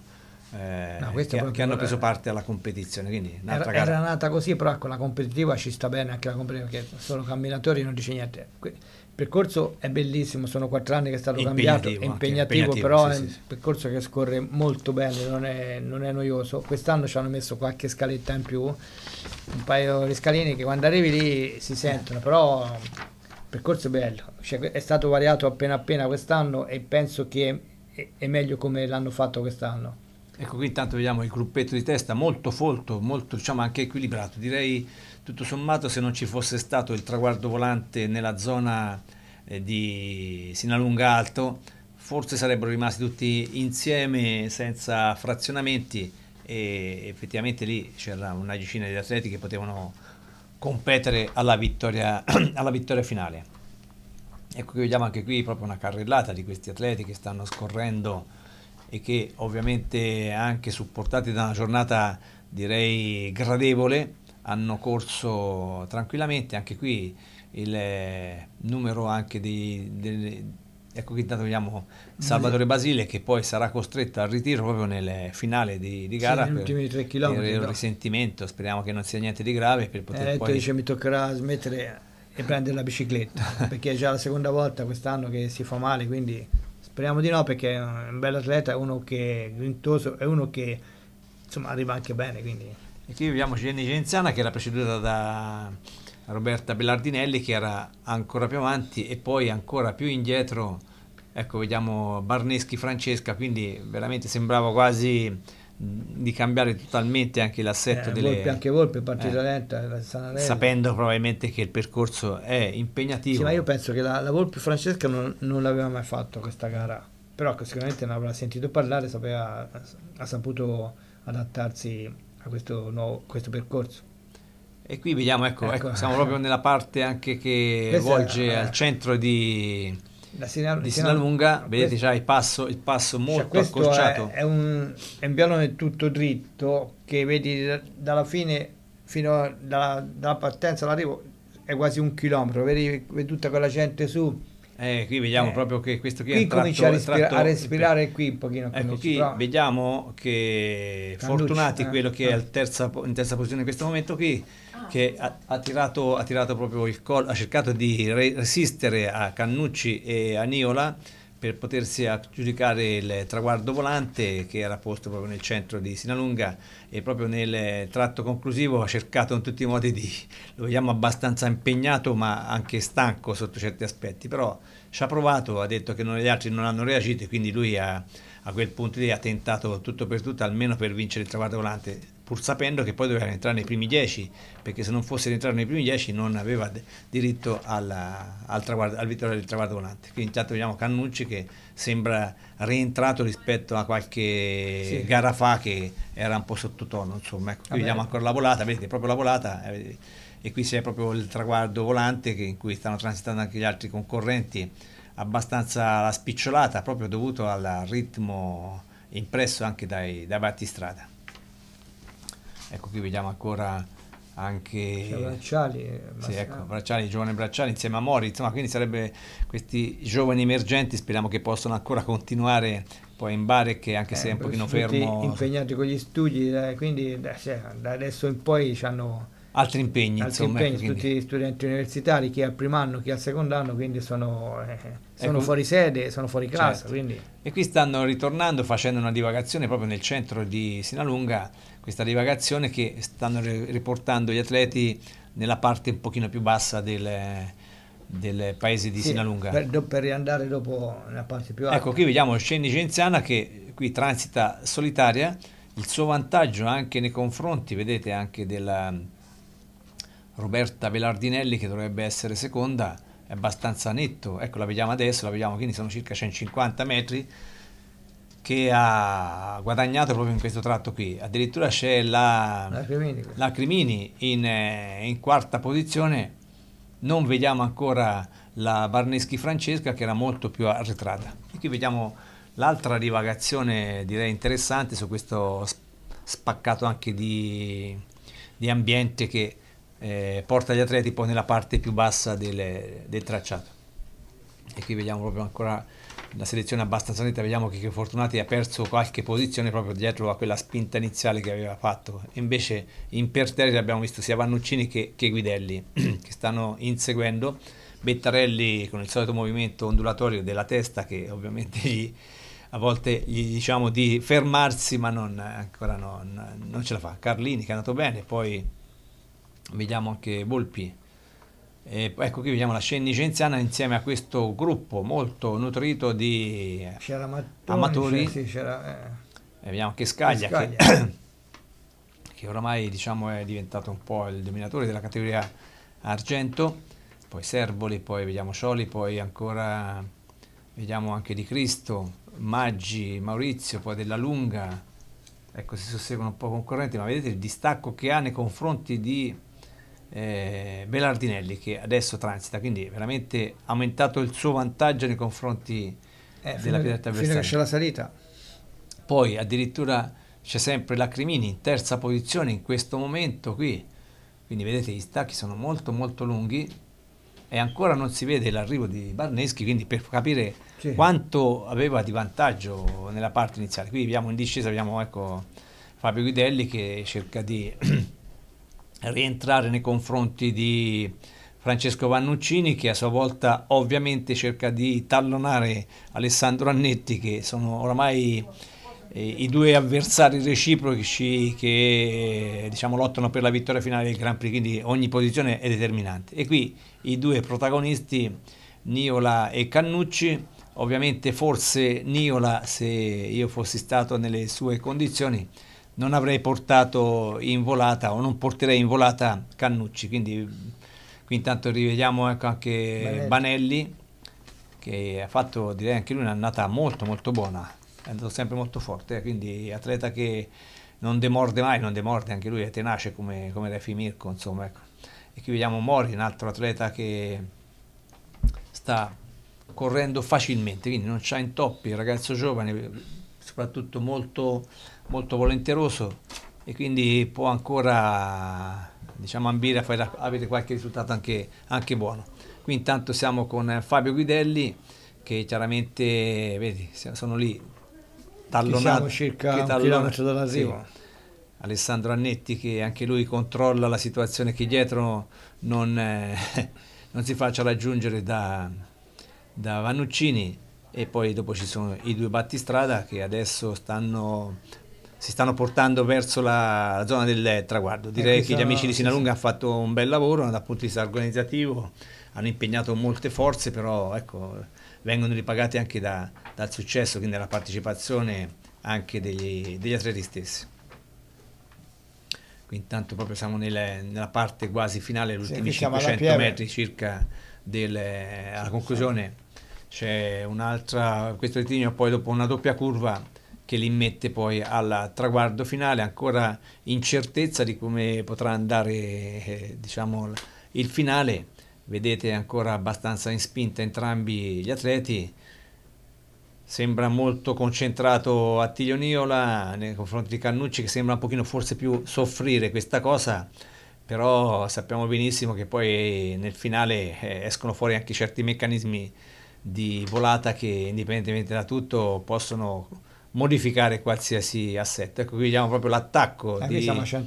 eh, no, che, proprio, che, hanno preso parte alla competizione. Quindi era, era, nata così, però ecco, la competitiva ci sta bene anche la competitiva, perché sono camminatori non dice niente. Il percorso è bellissimo, sono quattro anni che è stato impegnativo, cambiato, è impegnativo, impegnativo però sì, è un sì. percorso che scorre molto bene, non è, non è, noioso. Quest'anno ci hanno messo qualche scaletta in più, un paio di scalini che quando arrivi lì si sentono, però il percorso è bello, cioè, è stato variato appena appena quest'anno e penso che è, è meglio come l'hanno fatto quest'anno Ecco qui intanto vediamo il gruppetto di testa molto folto, molto diciamo anche equilibrato. Direi tutto sommato se non ci fosse stato il traguardo volante nella zona eh, di Sinalunga Alto, forse sarebbero rimasti tutti insieme senza frazionamenti e effettivamente lì c'era una decina di atleti che potevano competere alla vittoria, alla vittoria finale. Ecco che vediamo anche qui proprio una carrellata di questi atleti che stanno scorrendo e che ovviamente anche supportati da una giornata direi gradevole hanno corso tranquillamente anche qui il eh, numero anche di, di ecco qui intanto vediamo Salvatore Basile che poi sarà costretto al ritiro proprio nel finale di, di gara sì, per ultimi tre chilometri il risentimento speriamo che non sia niente di grave per poter eh, poi dice mi toccherà smettere e prendere la bicicletta perché è già la seconda volta quest'anno che si fa male quindi Speriamo di no perché è un bel atleta, è uno che è grintoso, è uno che insomma arriva anche bene. Quindi. E qui abbiamo Gianni Genziana che era preceduta da Roberta Bellardinelli che era ancora più avanti e poi ancora più indietro. Ecco, vediamo Barneschi Francesca, quindi veramente sembrava quasi di cambiare totalmente anche l'assetto eh, delle Volpe, anche Volpe partita eh, lenta sapendo probabilmente che il percorso è impegnativo sì, ma io penso che la, la Volpe Francesca non, non l'aveva mai fatto questa gara però sicuramente ne avrà sentito parlare sapeva, ha saputo adattarsi a questo, nuovo, questo percorso e qui vediamo ecco, ecco, ecco siamo proprio nella parte anche che volge al centro di la Sina, di Sina Lunga, no, vedete questo, già il passo, il passo cioè, molto cioè accorciato. È, è, un, è, un, piano tutto dritto che vedi dalla fine fino a, dalla, dalla, partenza all'arrivo è quasi un chilometro, vedi, vedi tutta quella gente su. Eh, qui vediamo eh, proprio che questo qui, qui è tratto, comincia a, respira- tratto, a respirare qui un pochino ecco qui però... vediamo che Canducci, fortunati eh, quello che è eh. terza, in terza posizione in questo momento qui che ha, ha, tirato, ha, tirato, proprio il collo, ha cercato di resistere a Cannucci e a Niola per potersi aggiudicare il traguardo volante che era posto proprio nel centro di Sinalunga e proprio nel tratto conclusivo ha cercato in tutti i modi di, lo vediamo abbastanza impegnato ma anche stanco sotto certi aspetti, però ci ha provato, ha detto che non, gli altri non hanno reagito e quindi lui ha, a quel punto lì ha tentato tutto per tutto almeno per vincere il traguardo volante pur sapendo che poi doveva entrare nei primi 10 perché se non fosse rientrato nei primi 10 non aveva diritto alla, al, traguardo, al vittoria del traguardo volante quindi intanto vediamo Cannucci che sembra rientrato rispetto a qualche sì. gara fa che era un po' sottotono insomma ecco, qui vediamo ancora la volata vedete proprio la volata eh, e qui c'è proprio il traguardo volante che, in cui stanno transitando anche gli altri concorrenti abbastanza la spicciolata proprio dovuto al ritmo impresso anche dai, da battistrada. Ecco qui vediamo ancora anche Bracciali, eh, sì, ecco, Bracciali, giovane Bracciali insieme a Mori, insomma quindi sarebbe questi giovani emergenti, speriamo che possano ancora continuare poi in Bari che anche eh, se è un eh, pochino fermo. impegnati con gli studi, eh, quindi da, cioè, da adesso in poi ci hanno altri impegni, altri insomma, impegni quindi. tutti gli studenti universitari, chi è al primo anno, chi è al secondo anno, quindi sono, eh, sono ecco. fuori sede, sono fuori certo. classe. Certo. E qui stanno ritornando facendo una divagazione proprio nel centro di Sinalunga, questa divagazione che stanno riportando gli atleti nella parte un pochino più bassa del del paese di sì, Sinalunga. Per, per, riandare dopo nella parte più alta. Ecco, qui vediamo Scenni Genziana che qui transita solitaria, il suo vantaggio anche nei confronti, vedete, anche della, Roberta Velardinelli che dovrebbe essere seconda è abbastanza netto ecco la vediamo adesso la vediamo quindi sono circa 150 metri che ha guadagnato proprio in questo tratto qui addirittura c'è la, Lacrimini. in, eh, in quarta posizione non vediamo ancora la Barneschi Francesca che era molto più arretrata e qui vediamo l'altra divagazione direi interessante su questo spaccato anche di, di ambiente che eh, porta gli atleti poi nella parte più bassa delle, del tracciato. E qui vediamo proprio ancora una selezione abbastanza netta, vediamo che Fortunati ha perso qualche posizione proprio dietro a quella spinta iniziale che aveva fatto. Invece in imperterriti abbiamo visto sia Vannuccini che, che Guidelli che stanno inseguendo. Bettarelli con il solito movimento ondulatorio della testa che ovviamente gli, a volte gli diciamo di fermarsi ma non, ancora no, non ce la fa. Carlini che è andato bene, poi vediamo anche Volpi. E ecco qui vediamo la scendicenziana insieme a questo gruppo molto nutrito di amatori. Sì, c'era, eh. E vediamo anche Scaglia, Scaglia. Che, che oramai diciamo, è diventato un po' il dominatore della categoria argento, poi Servoli, poi vediamo Scioli, poi ancora vediamo anche Di Cristo, Maggi, Maurizio, poi Della Lunga, ecco si susseguono un po' concorrenti, ma vedete il distacco che ha nei confronti di eh, Belardinelli che adesso transita, quindi veramente ha aumentato il suo vantaggio nei confronti eh, della Pirata avversaria. Fino che c'è la salita. Poi addirittura c'è sempre Lacrimini in terza posizione in questo momento qui, quindi vedete gli stacchi sono molto molto lunghi e ancora non si vede l'arrivo di Barneschi, quindi per capire sì. quanto aveva di vantaggio nella parte iniziale. Qui abbiamo in discesa, abbiamo ecco, Fabio Guidelli che cerca di rientrare nei confronti di Francesco Vannuccini che a sua volta ovviamente cerca di tallonare Alessandro Annetti che sono oramai eh, i due avversari reciproci che diciamo, lottano per la vittoria finale del Grand Prix, quindi ogni posizione è determinante. E qui i due protagonisti, Niola e Cannucci, ovviamente forse Niola se io fossi stato nelle sue condizioni non avrei portato in volata o non porterei in volata Cannucci. Quindi qui intanto rivediamo ecco anche Banelli. Banelli. che ha fatto direi anche lui un'annata molto molto buona, è andato sempre molto forte, quindi atleta che non demorde mai, non demorde anche lui, è tenace come, come Refi Mirko, insomma. Ecco. E qui vediamo Mori, un altro atleta che sta correndo facilmente, quindi non c'ha intoppi, ragazzo giovane, soprattutto molto molto volenteroso e quindi può ancora diciamo, ambire a fare, avere qualche risultato anche, anche buono. Qui intanto siamo con Fabio Guidelli che chiaramente vedi, sono lì tallonato. Siamo circa un chilometro dall'arrivo. Sì. Alessandro Annetti che anche lui controlla la situazione che dietro non, eh, non si faccia raggiungere da, da Vannuccini e poi dopo ci sono i due battistrada che adesso stanno si stanno portando verso la, zona del traguardo. Eh, Direi che gli amici di Sinalunga sì, sì. hanno fatto un bel lavoro dal punto di vista organizzativo, hanno impegnato molte forze, però ecco, vengono ripagati anche da, dal successo, quindi dalla partecipazione anche degli, degli atleti stessi. Quindi intanto proprio siamo nelle, nella parte quasi finale, gli ultimi sì, 500 metri circa delle, alla conclusione. C'è un'altra, questo rettilineo poi dopo una doppia curva che li mette poi al traguardo finale, ancora incertezza di come potrà andare eh, diciamo, il finale. Vedete ancora abbastanza in spinta entrambi gli atleti. Sembra molto concentrato Attilio Niola nei confronti di Cannucci che sembra un pochino forse più soffrire questa cosa, però sappiamo benissimo che poi nel finale eh, escono fuori anche certi meccanismi di volata che indipendentemente da tutto possono modificare qualsiasi assetto. Ecco, qui vediamo proprio l'attacco eh, di, cioè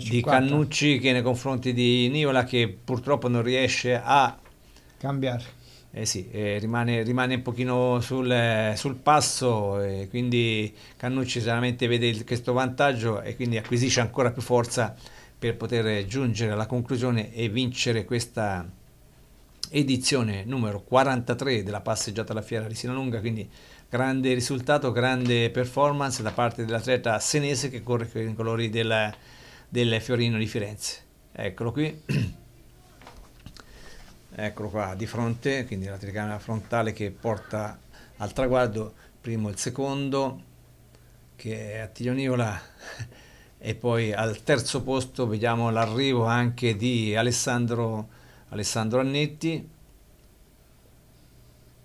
di, Cannucci che nei confronti di Niola che purtroppo non riesce a cambiare. Eh sì, eh, rimane, rimane, un pochino sul, eh, sul passo quindi Cannucci sicuramente vede il, questo vantaggio e quindi acquisisce ancora più forza per poter giungere alla conclusione e vincere questa edizione numero 43 della passeggiata alla fiera di Lunga. quindi grande risultato, grande performance da parte dell'atleta senese che corre con i colori del, del Fiorino di Firenze. Eccolo qui, eccolo qua di fronte, quindi la telecamera frontale che porta al traguardo, primo il secondo che è a Tiglioniola e poi al terzo posto vediamo l'arrivo anche di Alessandro, Alessandro Annetti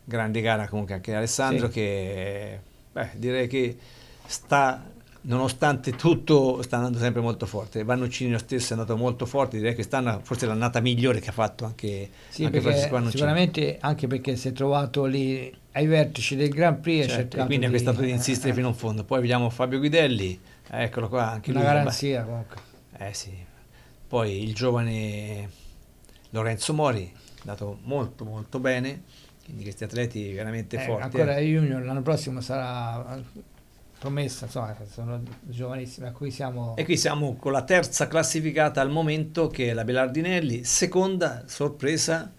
grande gara comunque anche Alessandro sì. che beh, direi che sta nonostante tutto sta andando sempre molto forte Vannuccini lo stesso è andato molto forte direi che stanno forse l'annata migliore che ha fatto anche, sì, anche Francesco Vannuccini sicuramente anche perché si è trovato lì ai vertici del Grand Prix certo, e quindi di... è stato di insistere fino in fondo poi vediamo Fabio Guidelli eccolo qua anche una lui, garanzia beh. comunque eh sì poi il giovane Lorenzo Mori è andato molto molto bene quindi questi atleti veramente eh, forti. Ancora eh. Junior l'anno prossimo sarà eh, promessa, insomma, sono giovanissimi. a cui siamo... E qui siamo con la terza classificata al momento che è la Belardinelli, seconda sorpresa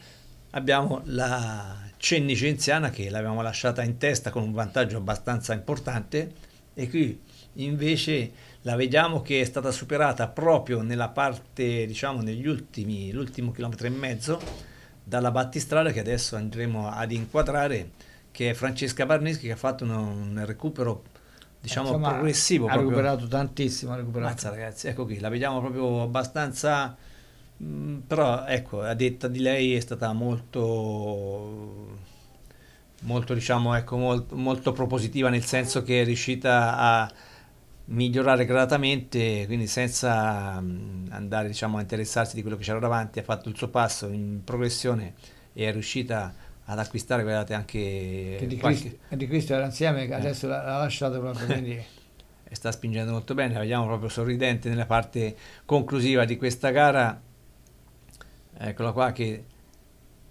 abbiamo la Cennicenziana che l'avevamo lasciata in testa con un vantaggio abbastanza importante e qui invece la vediamo che è stata superata proprio nella parte, diciamo, negli ultimi, l'ultimo chilometro e mezzo dalla battistrada che adesso andremo ad inquadrare, che è Francesca Barneschi che ha fatto uno, un recupero diciamo Insomma, progressivo. Ha proprio. recuperato tantissimo, ha recuperato. Mazza ragazzi, ecco qui, la vediamo proprio abbastanza... Mh, mm, però ecco, a detta di lei è stata molto molto diciamo ecco molto, molto propositiva nel senso che è riuscita a, migliorare gradatamente, quindi senza mm, andare diciamo, a interessarsi di quello che c'era davanti, ha fatto il suo passo in progressione e è riuscita ad acquistare, guardate, anche... Che di, qualche... Cristo, di Cristo era insieme che eh. adesso eh. l'ha lasciato proprio, quindi... e sta spingendo molto bene, la vediamo proprio sorridente nella parte conclusiva di questa gara, eccola qua che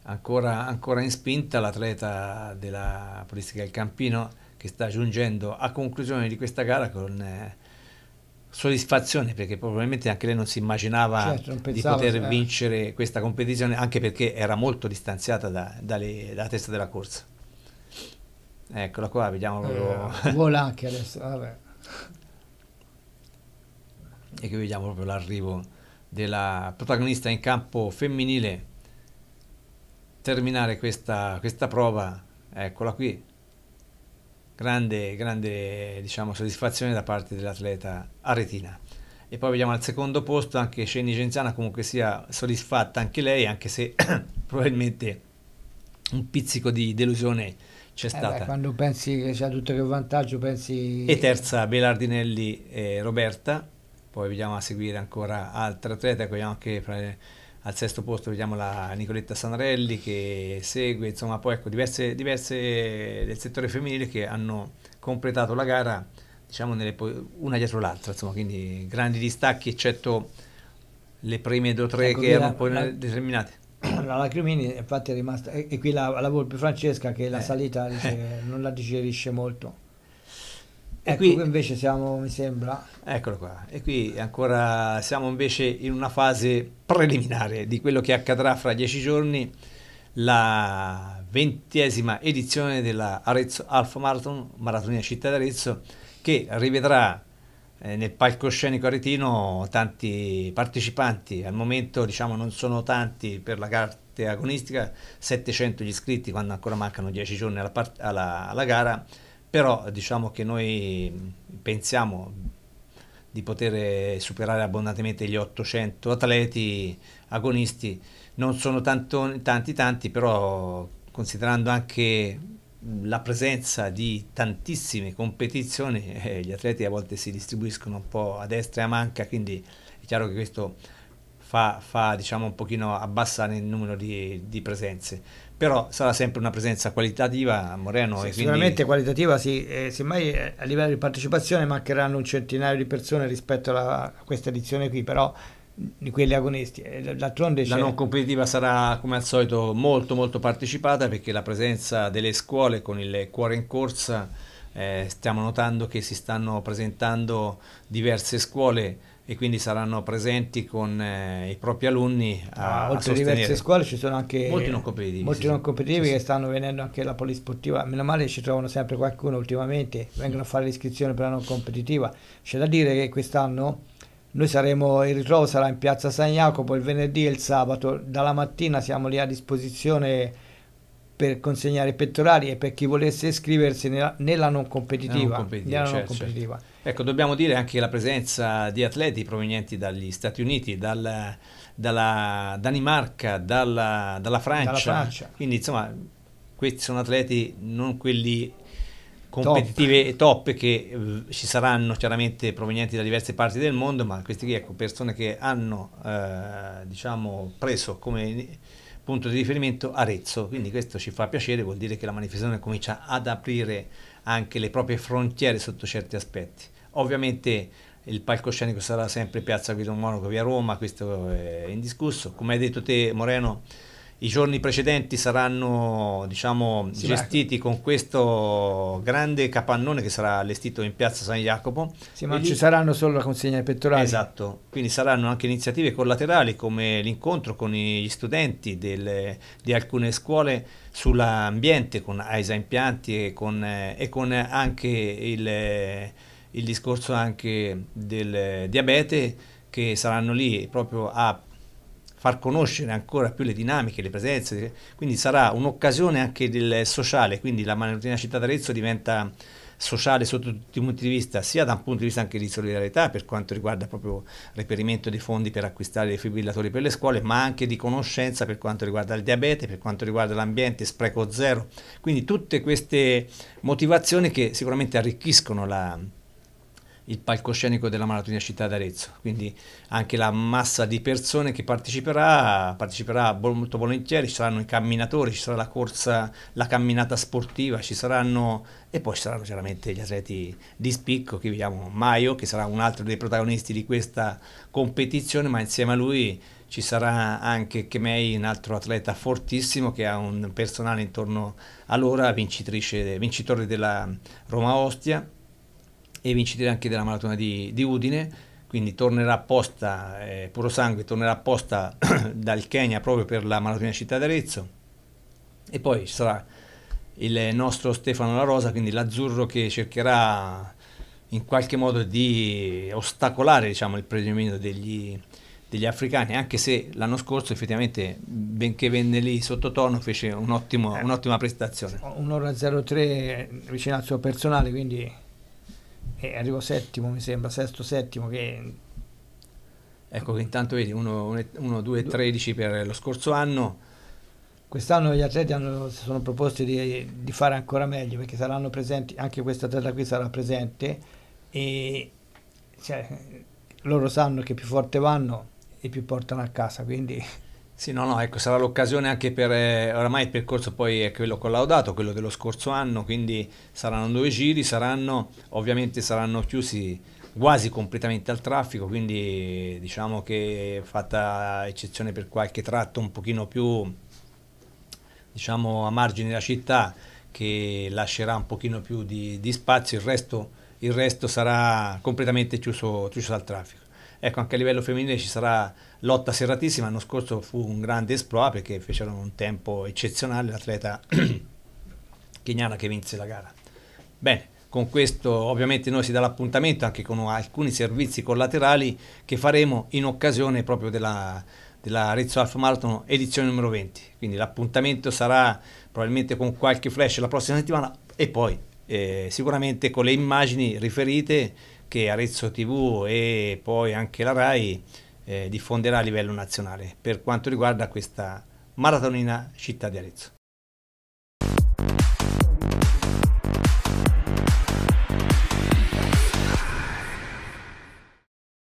ancora, ancora in spinta l'atleta della Politica del Campino che sta giungendo a conclusione di questa gara con eh, soddisfazione perché probabilmente anche lei non si immaginava certo, non pensavo, di poter eh. vincere questa competizione anche perché era molto distanziata da, dalle, dalla testa della corsa. Eccola qua, vediamo. Eh, vola anche adesso, vabbè. E qui vediamo proprio l'arrivo della protagonista in campo femminile terminare questa, questa prova. Eccola qui, grande, grande diciamo, soddisfazione da parte dell'atleta aretina. E poi vediamo al secondo posto anche Sceni Genziana comunque sia soddisfatta anche lei, anche se probabilmente un pizzico di delusione c'è eh stata. Beh, quando pensi che c'è tutto che vantaggio pensi... E terza Belardinelli e Roberta, poi vediamo a seguire ancora altre atlete, vediamo anche al sesto posto vediamo la Nicoletta Sanrelli che segue, insomma poi ecco diverse, diverse del settore femminile che hanno completato la gara diciamo nelle, una dietro l'altra, insomma quindi grandi distacchi eccetto le prime due o tre ecco, che erano la, poi la, determinate. La Lacrimini infatti è rimasta, e qui la, la Volpe Francesca che la eh. salita dice, eh. non la digerisce molto. E ecco, qui invece siamo, mi sembra. Eccolo qua. E qui ancora siamo invece in una fase preliminare di quello che accadrà fra dieci giorni, la ventesima edizione della Arezzo Alfa Marathon, Maratonia Città d'Arezzo, che rivedrà eh, nel palcoscenico aretino tanti partecipanti. Al momento diciamo non sono tanti per la carta agonistica, 700 gli iscritti quando ancora mancano dieci giorni alla, part- alla, alla gara però diciamo che noi pensiamo di poter superare abbondantemente gli 800 atleti agonisti, non sono tanto, tanti tanti, però considerando anche la presenza di tantissime competizioni, eh, gli atleti a volte si distribuiscono un po' a destra e a manca, quindi è chiaro che questo fa, fa diciamo, un pochino abbassare il numero di, di presenze però sarà sempre una presenza qualitativa Moreno. Sì, sicuramente quindi... qualitativa sì, eh, semmai a livello di partecipazione mancheranno un centinaio di persone rispetto alla, a questa edizione qui, però di quelli agonisti. D'altronde la non competitiva sarà come al solito molto molto partecipata perché la presenza delle scuole con il cuore in corsa eh, stiamo notando che si stanno presentando diverse scuole e quindi saranno presenti con eh, i propri alunni a, ah, oltre a diverse scuole ci sono anche molti non competitivi, molti sì, non competitivi sì, che sì. stanno venendo anche alla polisportiva meno male ci trovano sempre qualcuno ultimamente vengono a fare l'iscrizione per la non competitiva c'è da dire che quest'anno noi saremo il ritrovo sarà in piazza San Jacopo il venerdì e il sabato dalla mattina siamo lì a disposizione per consegnare pettorali e per chi volesse iscriversi nella, nella non competitiva. Non competitiva, nella certo, non certo. competitiva. Certo. Ecco, dobbiamo dire anche la presenza di atleti provenienti dagli Stati Uniti, dal, dalla Danimarca, dalla, dalla, Francia. dalla Francia. Quindi insomma, questi sono atleti non quelli competitive e top. top che eh, ci saranno chiaramente provenienti da diverse parti del mondo, ma queste ecco, persone che hanno uh, diciamo, preso come punto di riferimento Arezzo, quindi questo ci fa piacere, vuol dire che la manifestazione comincia ad aprire anche le proprie frontiere sotto certi aspetti. Ovviamente il palcoscenico sarà sempre Piazza Guido Monaco via Roma, questo è indiscusso, come hai detto te Moreno i giorni precedenti saranno diciamo, sì, gestiti con questo grande capannone che sarà allestito in piazza San Jacopo. Sì, ma non lì... ci saranno solo la consegna dei pettorali. Esatto, quindi saranno anche iniziative collaterali come l'incontro con gli studenti delle, di alcune scuole sull'ambiente con AISA Impianti e con, eh, e con anche il, eh, il discorso anche del diabete che saranno lì proprio a far conoscere ancora più le dinamiche, le presenze, quindi sarà un'occasione anche del sociale, quindi la Manerutina Città d'Arezzo diventa sociale sotto tutti i punti di vista, sia da un punto di vista anche di solidarietà per quanto riguarda proprio il reperimento dei fondi per acquistare i fibrillatori per le scuole, ma anche di conoscenza per quanto riguarda il diabete, per quanto riguarda l'ambiente, spreco zero. Quindi tutte queste motivazioni che sicuramente arricchiscono la, il palcoscenico della Maratona Città d'Arezzo, quindi anche la massa di persone che parteciperà, parteciperà molto volentieri, ci saranno i camminatori, ci sarà la corsa, la camminata sportiva, ci saranno e poi ci saranno chiaramente gli atleti di spicco, qui vediamo Maio che sarà un altro dei protagonisti di questa competizione, ma insieme a lui ci sarà anche Kemei, un altro atleta fortissimo che ha un personale intorno all'ora, vincitrice, vincitore della Roma Ostia e vincitore anche della maratona di, di Udine quindi tornerà apposta, eh, puro sangue, tornerà apposta dal Kenya proprio per la maratona città d'Arezzo e poi ci sarà il nostro Stefano La Rosa, quindi l'azzurro che cercherà in qualche modo di ostacolare diciamo, il predominio degli, degli, africani, anche se l'anno scorso effettivamente, benché venne lì sottotono, fece un ottimo, eh. un'ottima prestazione. Un'ora 03 vicino al suo personale, quindi e eh, arrivò settimo, mi sembra, sesto, settimo, che... Ecco che intanto vedi, 1, 2, 13 per lo scorso anno. Quest'anno gli atleti hanno, si sono proposti di, di, fare ancora meglio perché saranno presenti, anche questa atleta qui sarà presente e cioè, loro sanno che più forte vanno e più portano a casa, quindi sì, no, no, ecco, sarà l'occasione anche per, eh, oramai il percorso poi è quello collaudato, quello dello scorso anno, quindi saranno due giri, saranno, ovviamente saranno chiusi quasi completamente al traffico, quindi diciamo che fatta eccezione per qualche tratto un pochino più diciamo a margine della città che lascerà un pochino più di, di spazio, il resto, il resto, sarà completamente chiuso, chiuso dal traffico. Ecco, anche a livello femminile ci sarà lotta serratissima. L'anno scorso fu un grande esploit perché fecero un tempo eccezionale l'atleta Chignana che vinse la gara. Bene, con questo ovviamente noi si dà l'appuntamento anche con alcuni servizi collaterali che faremo in occasione proprio della, della Rezzo Half Marathon edizione numero 20. Quindi l'appuntamento sarà probabilmente con qualche flash la prossima settimana e poi eh, sicuramente con le immagini riferite che Arezzo TV e poi anche la RAI eh, diffonderà a livello nazionale per quanto riguarda questa maratonina città di Arezzo.